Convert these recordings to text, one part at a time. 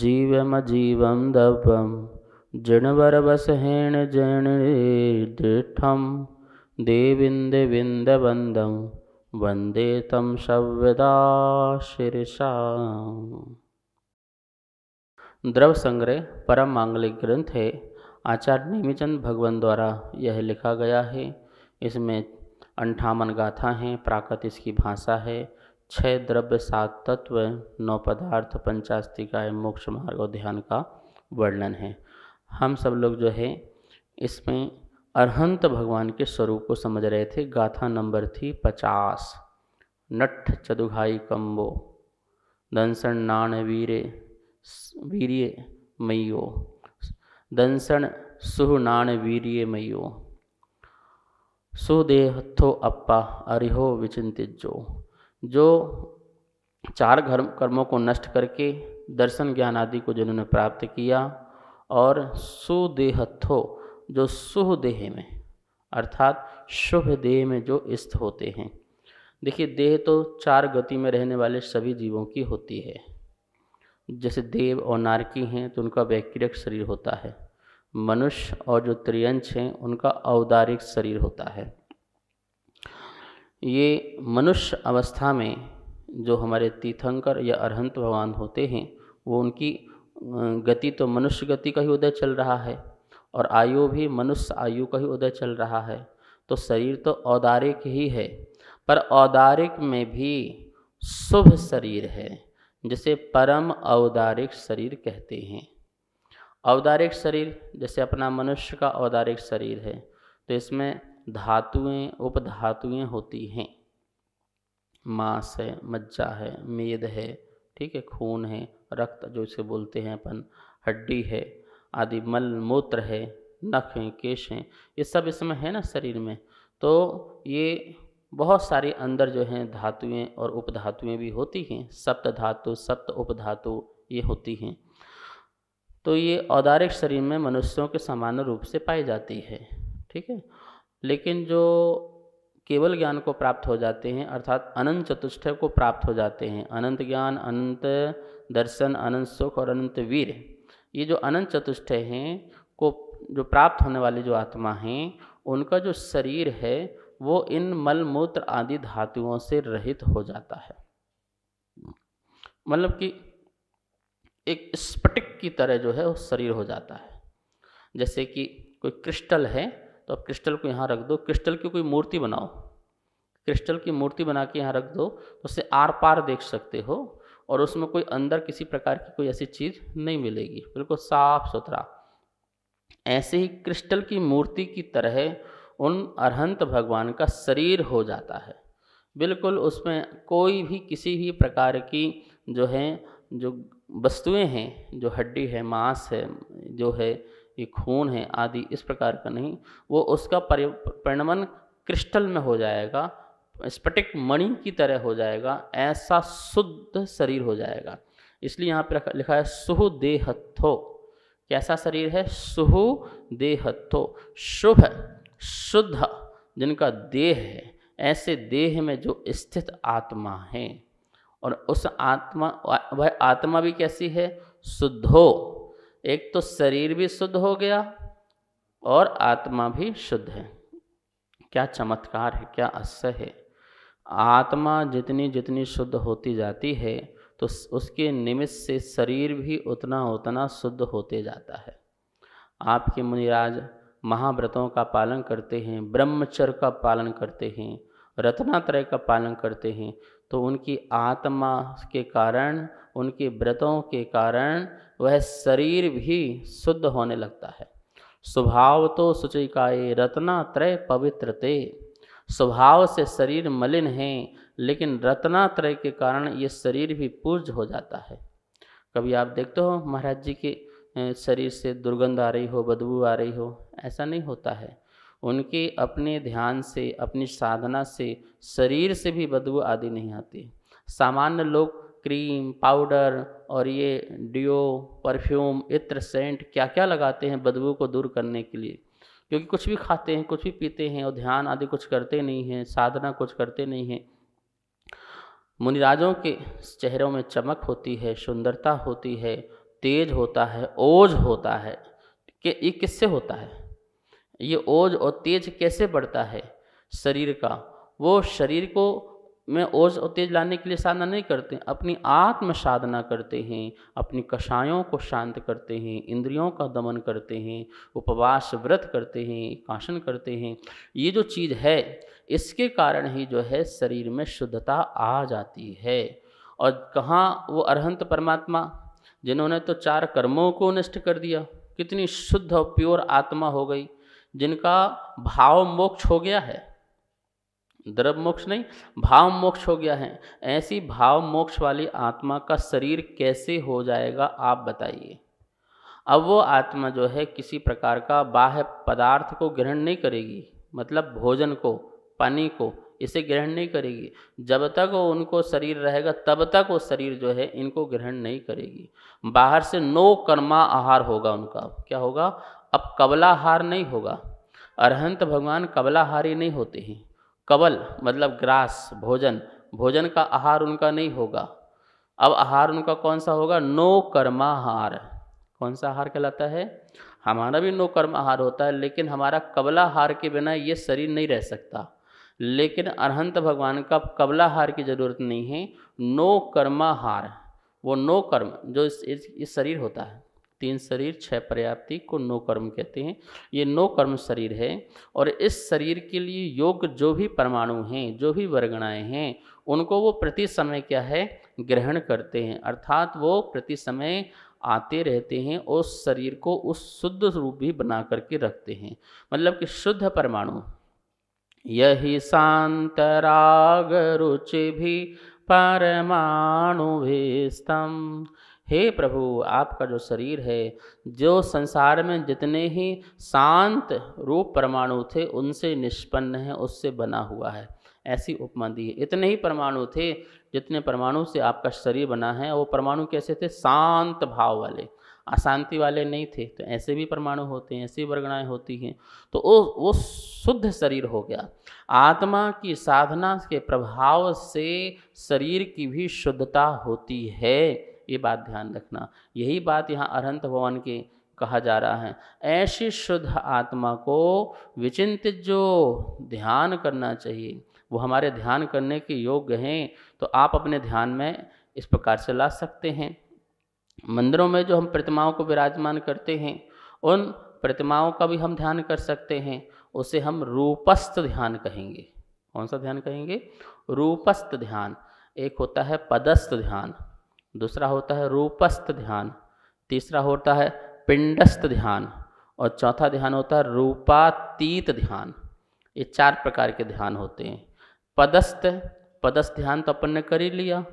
जीवमजीवं देविंद विंद वंदम वंदे तम शव्यदा शब्दाशीर्षा द्रव संग्रह परम मांगलिक ग्रंथ है आचार्य नेमिचंद भगवान द्वारा यह लिखा गया है इसमें अंठावन गाथा हैं प्राकृत इसकी भाषा है छह द्रव्य सात तत्व नौ पदार्थ पंचास्तिकाय मोक्ष मार्ग और ध्यान का वर्णन है हम सब लोग जो है इसमें अरहंत भगवान के स्वरूप को समझ रहे थे गाथा नंबर थी पचास नठ चदुघाई कम्बो दंसण नाण वीरे मैयो दंसन सुह सुहनाण वीर मैयो सुदेहत्थो अप्पा अरिहो विचिंतिजो जो चार घर कर्मों को नष्ट करके दर्शन ज्ञान आदि को जिन्होंने प्राप्त किया और सुदेहत्थो जो शुभ देह में अर्थात शुभ देह में जो स्थ होते हैं देखिए देह तो चार गति में रहने वाले सभी जीवों की होती है जैसे देव और नारकी हैं तो उनका वैक्रियक शरीर होता है मनुष्य और जो त्रियंश हैं उनका औदारिक शरीर होता है ये मनुष्य अवस्था में जो हमारे तीर्थंकर या अरहंत भगवान होते हैं वो उनकी गति तो मनुष्य गति का ही उदय चल रहा है और आयु भी मनुष्य आयु का ही उदय चल रहा है तो शरीर तो औदारिक ही है पर औदारिक में भी शुभ शरीर है जिसे परम औदारिक शरीर कहते हैं औदारिक शरीर जैसे अपना मनुष्य का औदारिक शरीर है तो इसमें धातुएं उपधातुएं होती हैं मांस है मज्जा है मेद है ठीक है खून है रक्त जो इसे बोलते हैं अपन हड्डी है आदि मल मूत्र है नख हैं केश हैं ये सब इसमें है ना शरीर में तो ये बहुत सारी अंदर जो हैं धातुएं और उपधातुएं भी होती हैं सप्त धातु सप्त उपधातु ये होती हैं तो ये औदारिक शरीर में मनुष्यों के सामान्य रूप से पाई जाती है ठीक है लेकिन जो केवल ज्ञान को प्राप्त हो जाते हैं अर्थात अनंत चतुष्टय को प्राप्त हो जाते हैं अनंत ज्ञान अनंत दर्शन अनंत सुख और अनंत वीर ये जो अनंत चतुष्टय हैं को जो प्राप्त होने वाली जो आत्मा हैं उनका जो शरीर है वो इन मल मूत्र आदि धातुओं से रहित हो जाता है मतलब कि एक स्पटिक की तरह जो है वो शरीर हो जाता है जैसे कि कोई क्रिस्टल है तो आप क्रिस्टल को यहाँ रख दो क्रिस्टल की कोई मूर्ति बनाओ क्रिस्टल की मूर्ति बना के यहाँ रख दो तो उससे आर पार देख सकते हो और उसमें कोई अंदर किसी प्रकार की कोई ऐसी चीज़ नहीं मिलेगी बिल्कुल साफ सुथरा ऐसे ही क्रिस्टल की मूर्ति की तरह उन अरहंत भगवान का शरीर हो जाता है बिल्कुल उसमें कोई भी किसी भी प्रकार की जो है जो वस्तुएं हैं जो हड्डी है मांस है जो है ये खून है आदि इस प्रकार का नहीं वो उसका परिणमन क्रिस्टल में हो जाएगा स्फटिक मणि की तरह हो जाएगा ऐसा शुद्ध शरीर हो जाएगा इसलिए यहाँ पर लिखा है सुह देहत्थो कैसा शरीर है सुह देहत्थो शुभ शुद्ध जिनका देह है ऐसे देह में जो स्थित आत्मा है और उस आत्मा वह आत्मा भी कैसी है शुद्धो एक तो शरीर भी शुद्ध हो गया और आत्मा भी शुद्ध है क्या चमत्कार है क्या आश्चर्य है आत्मा जितनी जितनी शुद्ध होती जाती है तो उसके निमित्त से शरीर भी उतना उतना शुद्ध होते जाता है आपके मुनिराज महाव्रतों का पालन करते हैं ब्रह्मचर्य का पालन करते हैं रत्नात्रय का पालन करते हैं तो उनकी आत्मा के कारण उनके व्रतों के कारण वह शरीर भी शुद्ध होने लगता है स्वभाव तो शुचिकाए रत्नात्रय पवित्र ते स्वभाव से शरीर मलिन है लेकिन रत्नात्रय के कारण ये शरीर भी पूज हो जाता है कभी आप देखते हो महाराज जी के शरीर से दुर्गंध आ रही हो बदबू आ रही हो ऐसा नहीं होता है उनके अपने ध्यान से अपनी साधना से शरीर से भी बदबू आदि नहीं आती सामान्य लोग क्रीम पाउडर और ये डिओ परफ्यूम इत्र सेंट क्या क्या लगाते हैं बदबू को दूर करने के लिए क्योंकि कुछ भी खाते हैं कुछ भी पीते हैं और ध्यान आदि कुछ करते नहीं हैं साधना कुछ करते नहीं हैं मुनिराजों के चेहरों में चमक होती है सुंदरता होती है तेज होता है ओज होता है कि ये किससे होता है ये ओज और तेज कैसे बढ़ता है शरीर का वो शरीर को में ओज और तेज लाने के लिए साधना नहीं करते अपनी आत्म साधना करते हैं अपनी कषायों को शांत करते हैं इंद्रियों का दमन करते हैं उपवास व्रत करते हैं काशन करते हैं ये जो चीज़ है इसके कारण ही जो है शरीर में शुद्धता आ जाती है और कहाँ वो अरहंत परमात्मा जिन्होंने तो चार कर्मों को नष्ट कर दिया कितनी शुद्ध और प्योर आत्मा हो गई जिनका भाव मोक्ष हो गया है द्रव मोक्ष नहीं भाव मोक्ष हो गया है ऐसी भाव मोक्ष वाली आत्मा का शरीर कैसे हो जाएगा आप बताइए अब वो आत्मा जो है किसी प्रकार का बाह्य पदार्थ को ग्रहण नहीं करेगी मतलब भोजन को पानी को इसे ग्रहण नहीं करेगी जब तक वो उनको शरीर रहेगा तब तक वो शरीर जो है इनको ग्रहण नहीं करेगी बाहर से नो कर्मा आहार होगा उनका क्या होगा अब कबलाहार नहीं होगा अरहंत भगवान कबलाहारी नहीं होते हैं कबल मतलब ग्रास भोजन भोजन का आहार उनका नहीं होगा अब आहार उनका कौन सा होगा नो कर्माहार कौन सा आहार कहलाता है हमारा भी नो कर्म आहार होता है लेकिन हमारा कबला हार के बिना ये शरीर नहीं रह सकता लेकिन अरहंत भगवान का कबला हार की ज़रूरत नहीं है नो कर्माहार वो नो कर्म जो इस, इस, इस शरीर होता है तीन शरीर छह पर्याप्ति को नो कर्म कहते हैं ये नो कर्म शरीर है और इस शरीर के लिए योग जो भी परमाणु हैं जो भी वर्गणाएँ हैं उनको वो प्रति समय क्या है ग्रहण करते हैं अर्थात वो प्रति समय आते रहते हैं और शरीर को उस शुद्ध रूप भी बना करके रखते हैं मतलब कि शुद्ध परमाणु यही शांतराग रुचि भी परमाणु भी हे प्रभु आपका जो शरीर है जो संसार में जितने ही शांत रूप परमाणु थे उनसे निष्पन्न है उससे बना हुआ है ऐसी उपमा दी है इतने ही परमाणु थे जितने परमाणु से आपका शरीर बना है वो परमाणु कैसे थे शांत भाव वाले अशांति वाले नहीं थे तो ऐसे भी परमाणु होते हैं ऐसी वर्गणाएँ होती हैं तो वो वो शुद्ध शरीर हो गया आत्मा की साधना के प्रभाव से शरीर की भी शुद्धता होती है ये बात ध्यान रखना यही बात यहाँ अरहंत भवन की कहा जा रहा है ऐसी शुद्ध आत्मा को विचिंतित जो ध्यान करना चाहिए वो हमारे ध्यान करने के योग्य हैं तो आप अपने ध्यान में इस प्रकार से ला सकते हैं मंदिरों में जो हम प्रतिमाओं को विराजमान करते हैं उन प्रतिमाओं का भी हम ध्यान कर सकते हैं उसे हम रूपस्थ ध्यान कहेंगे कौन सा ध्यान कहेंगे रूपस्थ ध्यान एक होता है पदस्थ ध्यान दूसरा होता है रूपस्थ ध्यान तीसरा होता है पिंडस्थ ध्यान और चौथा ध्यान होता है रूपातीत ध्यान ये चार प्रकार के ध्यान होते हैं पदस्थ पदस्थ ध्यान तो अपन ने कर ही लिया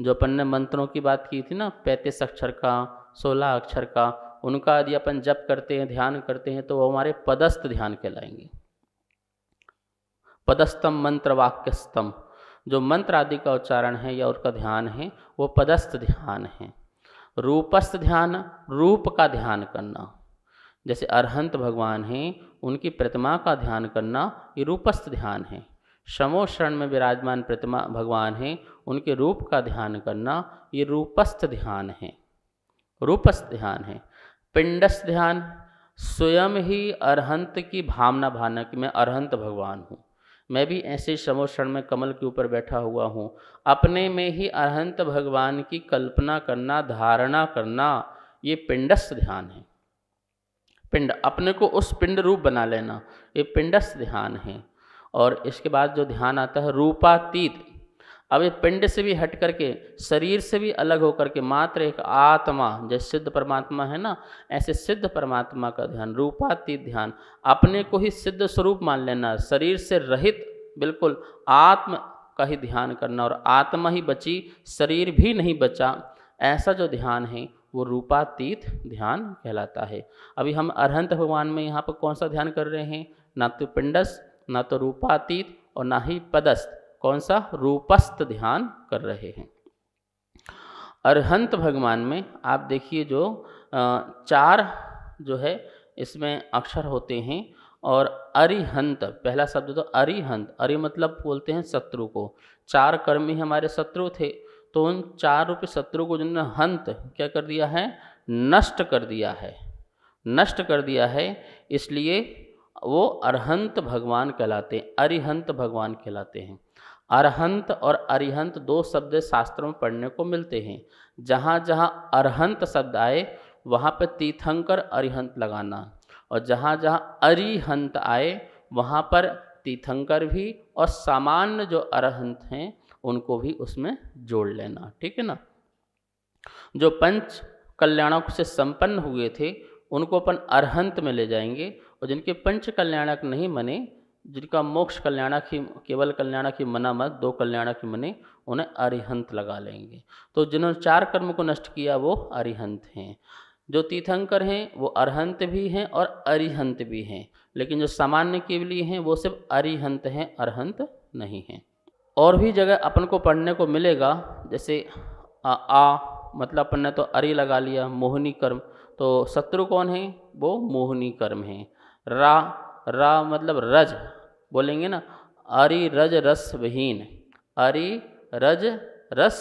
जो अपन ने मंत्रों की बात की थी ना पैंतीस अक्षर का सोलह अक्षर का उनका यदि अपन जप करते हैं ध्यान करते हैं तो वो हमारे पदस्थ ध्यान कहलाएंगे पदस्तम मंत्र वाक्य स्तंभ जो मंत्र आदि का उच्चारण है या उसका ध्यान है वो पदस्थ ध्यान है रूपस्थ ध्यान रूप का ध्यान करना जैसे अरहंत भगवान हैं उनकी प्रतिमा का ध्यान करना ये रूपस्थ ध्यान है समो शरण में विराजमान प्रतिमा भगवान हैं उनके रूप का ध्यान करना ये रूपस्थ ध्यान है रूपस्थ ध्यान है पिंडस्थ ध्यान स्वयं ही अरहंत की भावना भानक में अरहंत भगवान हूँ मैं भी ऐसे समो क्षण में कमल के ऊपर बैठा हुआ हूँ अपने में ही अरहंत भगवान की कल्पना करना धारणा करना ये पिंडस ध्यान है पिंड अपने को उस पिंड रूप बना लेना ये पिंडस ध्यान है और इसके बाद जो ध्यान आता है रूपातीत अब ये पिंड से भी हट करके शरीर से भी अलग होकर के मात्र एक आत्मा जैसे सिद्ध परमात्मा है ना ऐसे सिद्ध परमात्मा का ध्यान रूपाती ध्यान अपने को ही सिद्ध स्वरूप मान लेना शरीर से रहित बिल्कुल आत्म का ही ध्यान करना और आत्मा ही बची शरीर भी नहीं बचा ऐसा जो ध्यान है वो रूपातीत ध्यान कहलाता है अभी हम अरहंत भगवान में यहाँ पर कौन सा ध्यान कर रहे हैं ना तो पिंडस ना तो रूपातीत और ना ही पदस्थ कौन सा रूपस्थ ध्यान कर रहे हैं अरहंत भगवान में आप देखिए जो चार जो है इसमें अक्षर होते हैं और अरिहंत पहला शब्द तो अरिहंत अरि मतलब बोलते हैं शत्रु को चार कर्मी हमारे शत्रु थे तो उन चार रूप शत्रु को जिन्होंने हंत क्या कर दिया है नष्ट कर दिया है नष्ट कर दिया है इसलिए वो अरहंत भगवान कहलाते हैं अरिहंत भगवान कहलाते हैं अरहंत और अरिहंत दो शब्द शास्त्रों में पढ़ने को मिलते हैं जहाँ जहाँ अरहंत शब्द आए वहाँ पर तीर्थंकर अरिहंत लगाना और जहाँ जहाँ अरिहंत आए वहाँ पर तीर्थंकर भी और सामान्य जो अरहंत हैं उनको भी उसमें जोड़ लेना ठीक है ना जो पंच कल्याणक से संपन्न हुए थे उनको अपन अरहंत में ले जाएंगे और जिनके पंच कल्याणक नहीं बने जिनका मोक्ष कल्याण की केवल कल्याण की मना मत दो कल्याणक की मने उन्हें अरिहंत लगा लेंगे तो जिन्होंने चार कर्म को नष्ट किया वो अरिहंत हैं जो तीर्थंकर हैं वो अरहंत भी हैं और अरिहंत भी हैं लेकिन जो सामान्य केवली हैं वो सिर्फ अरिहंत हैं अरहंत नहीं हैं और भी जगह अपन को पढ़ने को मिलेगा जैसे आ, आ मतलब अपन ने तो अरि लगा लिया मोहनी कर्म तो शत्रु कौन है वो मोहनी कर्म है रा रा मतलब रज बोलेंगे ना अरि रज रस विहीन अरि रज रस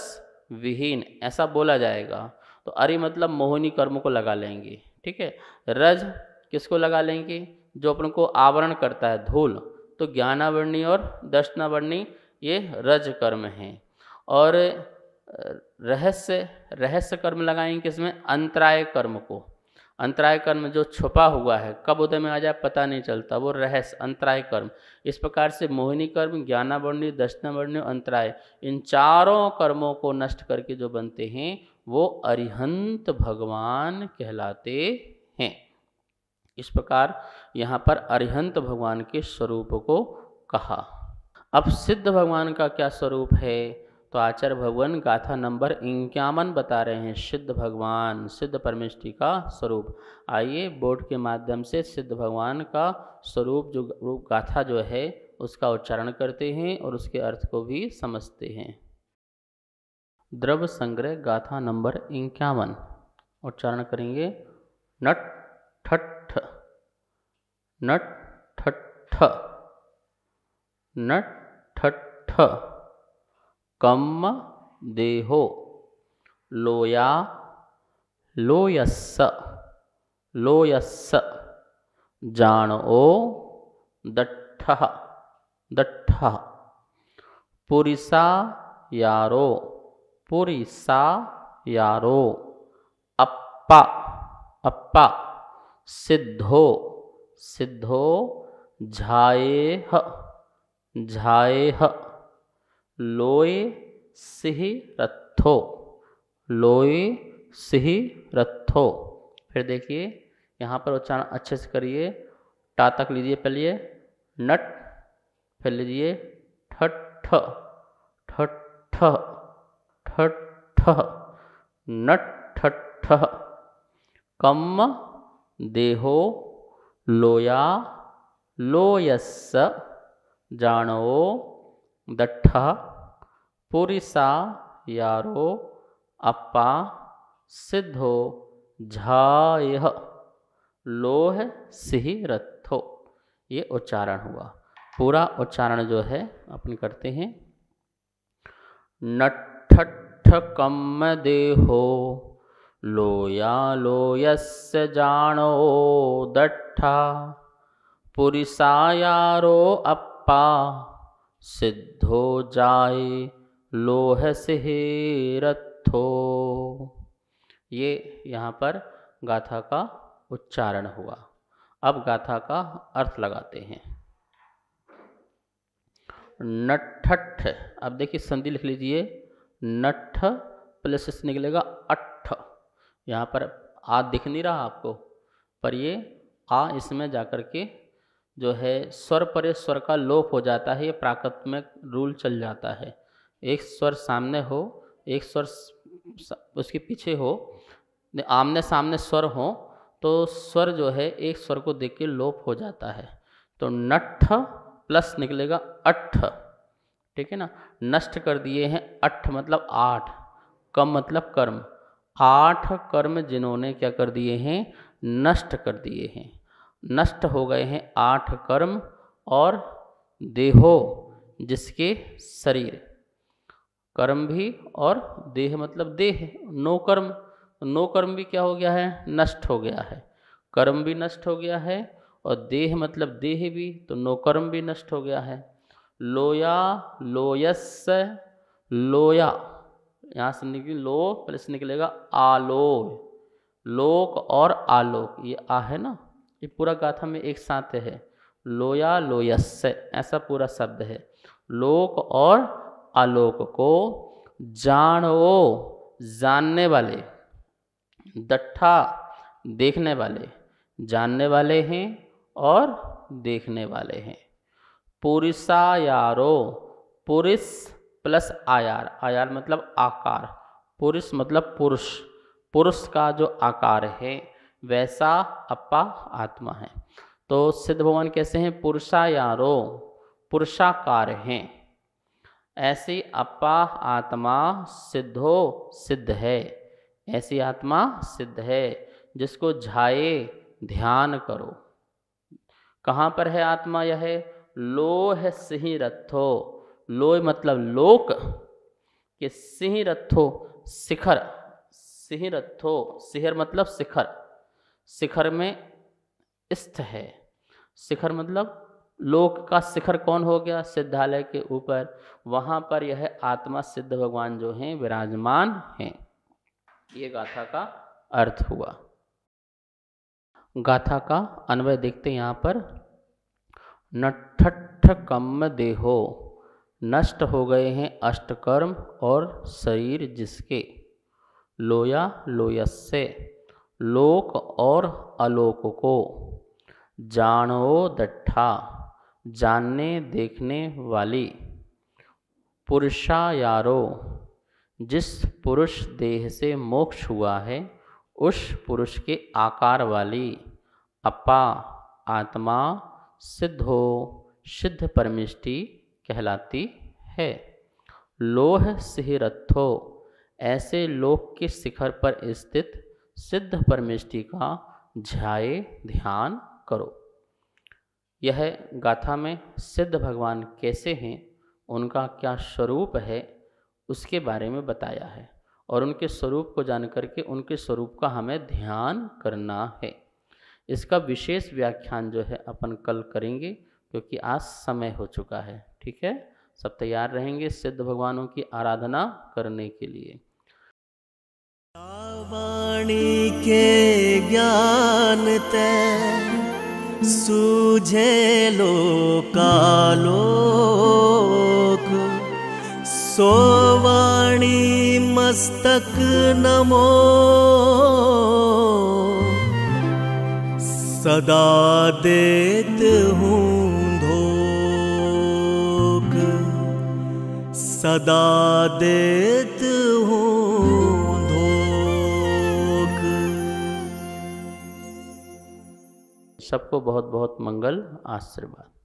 विहीन ऐसा बोला जाएगा तो अरि मतलब मोहिनी कर्म को लगा लेंगे ठीक है रज किसको लगा लेंगे जो अपन को आवरण करता है धूल तो ज्ञानावर्णी और दर्शनावर्णी ये रज कर्म हैं और रहस्य रहस्य कर्म लगाएंगे इसमें अंतराय कर्म को अंतराय कर्म जो छुपा हुआ है कब उदय में आ जाए पता नहीं चलता वो रहस्य अंतराय कर्म इस प्रकार से मोहिनी कर्म ज्ञानावर्णी दक्षिणावर्णी अंतराय इन चारों कर्मों को नष्ट करके जो बनते हैं वो अरिहंत भगवान कहलाते हैं इस प्रकार यहाँ पर अरिहंत भगवान के स्वरूप को कहा अब सिद्ध भगवान का क्या स्वरूप है तो आचार्य भगवान गाथा नंबर इक्यावन बता रहे हैं सिद्ध भगवान सिद्ध परमेष्टि का स्वरूप आइए बोर्ड के माध्यम से सिद्ध भगवान का स्वरूप जो रूप गाथा जो है उसका उच्चारण करते हैं और उसके अर्थ को भी समझते हैं द्रव संग्रह गाथा नंबर इक्यावन उच्चारण करेंगे नट ठठ नट ठठ नट ठठ कम देहो लोया लोयस लोयस जाणो दट्ठः दठ पुरिसा यारो पुरिसा यारो अप्पा अप्पा सिद्धो सिद्धो झाए झाए लोए सिह रथो लोए सिह रथो फिर देखिए यहाँ पर उच्चारण अच्छे से करिए टा तक लीजिए पहले नट फिर लीजिए ठट ठ ठट ठ ठ नट ठट ठ कम देहो लोया लोयस जानो दट्ठ पुरिसा यारो अप्पा सिद्धो झाय लोह सिही रथो ये उच्चारण हुआ पूरा उच्चारण जो है अपन करते हैं नठ कम देहो लोया लोयस जानो दठा पुरिसा यारो अप्पा सिद्धो जाए लोहस हे रथो ये यहाँ पर गाथा का उच्चारण हुआ अब गाथा का अर्थ लगाते हैं नठठ अब देखिए संधि लिख लीजिए नठ प्लस से निकलेगा अठ यहाँ पर आ दिख नहीं रहा आपको पर ये आ इसमें जाकर के जो है स्वर पर स्वर का लोप हो जाता है ये प्राकृत में रूल चल जाता है एक स्वर सामने हो एक स्वर उसके पीछे हो आमने सामने स्वर हो तो स्वर जो है एक स्वर को देख के लोप हो जाता है तो नठ प्लस निकलेगा अठ ठीक है ना नष्ट कर दिए हैं अठ मतलब आठ कम मतलब कर्म आठ कर्म जिन्होंने क्या कर दिए हैं नष्ट कर दिए हैं नष्ट हो गए हैं आठ कर्म और देहो जिसके शरीर कर्म भी और देह मतलब देह नो कर्म नो कर्म भी क्या हो गया है नष्ट हो गया है कर्म भी नष्ट हो गया है और देह मतलब देह भी तो नो कर्म भी नष्ट हो गया है लोया लोयस लोया यहाँ से निकली लो पहले से निकलेगा आलो लोक और आलोक ये आ है ना ये पूरा गाथा में एक साथ है लोया लोयस ऐसा पूरा शब्द है लोक और आलोक को जानो जानने वाले दट्ठा देखने वाले जानने वाले हैं और देखने वाले हैं पुरुषा यारो पुरुष प्लस आयार आयार मतलब आकार पुरुष मतलब पुरुष पुरुष का जो आकार है वैसा अपा आत्मा है तो सिद्ध भगवान कैसे हैं पुरुषा यारो पुरुषाकार हैं ऐसी अपा आत्मा सिद्धो सिद्ध है ऐसी आत्मा सिद्ध है जिसको झाए ध्यान करो कहाँ पर है आत्मा यह लोह सिंह रथो लोह मतलब लोक के सिंह रथो शिखर सिंह रथो सिहर मतलब शिखर शिखर में स्थ है शिखर मतलब लोक का शिखर कौन हो गया सिद्धालय के ऊपर वहां पर यह आत्मा सिद्ध भगवान जो हैं विराजमान हैं ये गाथा का अर्थ हुआ गाथा का अन्वय देखते यहां यहाँ पर नठ कम देहो नष्ट हो गए हैं अष्टकर्म और शरीर जिसके लोया लोयस्य लोक और अलोक को जानो दठा जानने देखने वाली पुरुषायारो जिस पुरुष देह से मोक्ष हुआ है उस पुरुष के आकार वाली अपा आत्मा सिद्ध हो सिद्ध परमिष्टि कहलाती है लोह सिहिरथो ऐसे लोक के शिखर पर स्थित सिद्ध परमिष्टि का झाए ध्यान करो यह गाथा में सिद्ध भगवान कैसे हैं उनका क्या स्वरूप है उसके बारे में बताया है और उनके स्वरूप को जान करके उनके स्वरूप का हमें ध्यान करना है इसका विशेष व्याख्यान जो है अपन कल करेंगे क्योंकि आज समय हो चुका है ठीक है सब तैयार रहेंगे सिद्ध भगवानों की आराधना करने के लिए वाणी के ज्ञान तय लो कालो सोवाणी मस्तक नमो सदा देत हूँ धो सदा देत सबको बहुत बहुत मंगल आशीर्वाद